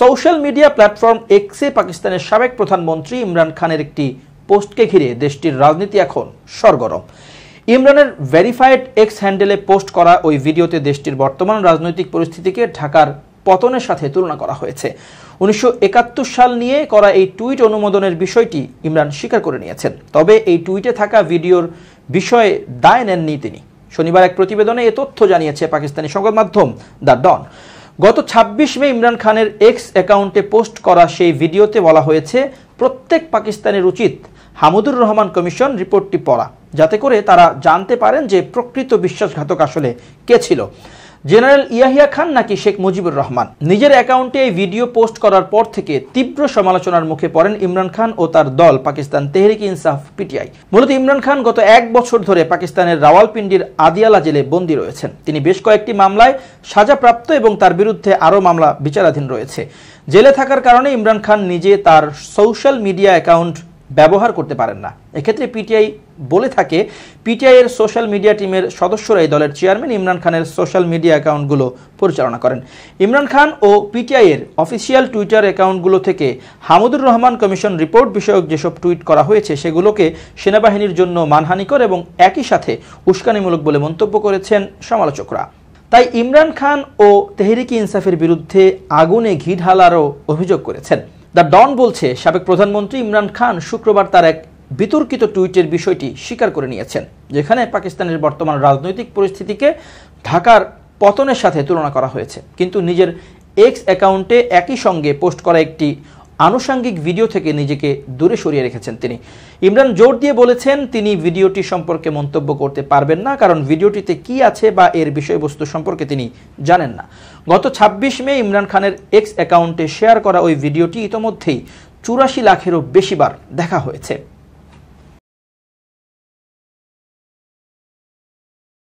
social media platform এক্সে পাকিস্তানের সাবেক প্রধানমন্ত্রী ইমরান খানের একটি পোস্টকে ঘিরে দেশটির রাজনীতি এখন সরগরম ইমরানের ভেরিফাইড এক্স হ্যান্ডেলে পোস্ট করা ওই ভিডিওতে দেশটির বর্তমান রাজনৈতিক পরিস্থিতিকে ঢাকার পতনের সাথে তুলনা করা হয়েছে উনিশশো সাল নিয়ে করা এই টুইট অনুমোদনের বিষয়টি ইমরান স্বীকার করে নিয়েছেন তবে এই টুইটে থাকা ভিডিওর বিষয়ে দায় নেননি তিনি শনিবার এক প্রতিবেদনে এ তথ্য জানিয়েছে পাকিস্তানি সংবাদ মাধ্যম দ্য ডন গত ২৬ মে ইমরান খানের এক্স অ্যাকাউন্টে পোস্ট করা সেই ভিডিওতে বলা হয়েছে প্রত্যেক পাকিস্তানের উচিত হামুদুর রহমান কমিশন রিপোর্টটি পড়া যাতে করে তারা জানতে পারেন যে প্রকৃত বিশ্বাসঘাতক আসলে কে ছিল জেনারেল ইয়াহিয়া খান নাকি শেখ মুজিবুর রহমান নিজের অ্যাকাউন্টে এই ভিডিও পোস্ট করার পর থেকে তীব্র সমালোচনার মুখে পড়েন ইমরান খান ও তার দল পাকিস্তান তেহরিক ইনসাফ পিটিআই মূলত ইমরান খান গত এক বছর ধরে পাকিস্তানের রাওয়ালপিন্ডির আদিয়ালা জেলে বন্দী রয়েছেন তিনি বেশ কয়েকটি মামলায় সাজাপ্রাপ্ত এবং তার বিরুদ্ধে আরও মামলা বিচারাধীন রয়েছে জেলে থাকার কারণে ইমরান খান নিজে তার সোশ্যাল মিডিয়া অ্যাকাউন্ট ব্যবহার করতে পারেন না এক্ষেত্রে পিটিআই বলে থাকে পিটিআইয়ের সোশ্যাল মিডিয়া টিমের সদস্যরা এই দলের চেয়ারম্যান ইমরান খানের সোশ্যাল মিডিয়া অ্যাকাউন্টগুলো পরিচালনা করেন ইমরান খান ও পিটিআইয়ের অফিসিয়াল টুইটার অ্যাকাউন্টগুলো থেকে হামুদুর রহমান কমিশন রিপোর্ট বিষয়ক যেসব টুইট করা হয়েছে সেগুলোকে সেনাবাহিনীর জন্য মানহানিকর এবং একই সাথে উস্কানিমূলক বলে মন্তব্য করেছেন সমালোচকরা তাই ইমরান খান ও তেহরিকি ইনসাফের বিরুদ্ধে আগুনে ঘি ঢালারও অভিযোগ করেছেন দ্য ডন বলছে সাবেক প্রধানমন্ত্রী ইমরান খান শুক্রবার তার এক বিতর্কিত টুইটের বিষয়টি স্বীকার করে নিয়েছেন যেখানে পাকিস্তানের বর্তমান রাজনৈতিক পরিস্থিতিকে ঢাকার পতনের সাথে তুলনা করা হয়েছে কিন্তু নিজের এক্স অ্যাকাউন্টে একই সঙ্গে পোস্ট করা একটি আনুষাঙ্গিক ভিডিও থেকে নিজেকে দূরে সরিয়ে রেখেছেন তিনি ইমরান জোর দিয়ে বলেছেন তিনি ভিডিওটি সম্পর্কে মন্তব্য করতে পারবেন না কারণ ভিডিওটিতে কি আছে বা এর বিষয়বস্তু সম্পর্কে তিনি জানেন না গত ২৬ মে ইমরান খানের এক্স অ্যাকাউন্টে শেয়ার করা ওই ভিডিওটি ইতোমধ্যেই চুরাশি লাখেরও বেশিবার দেখা হয়েছে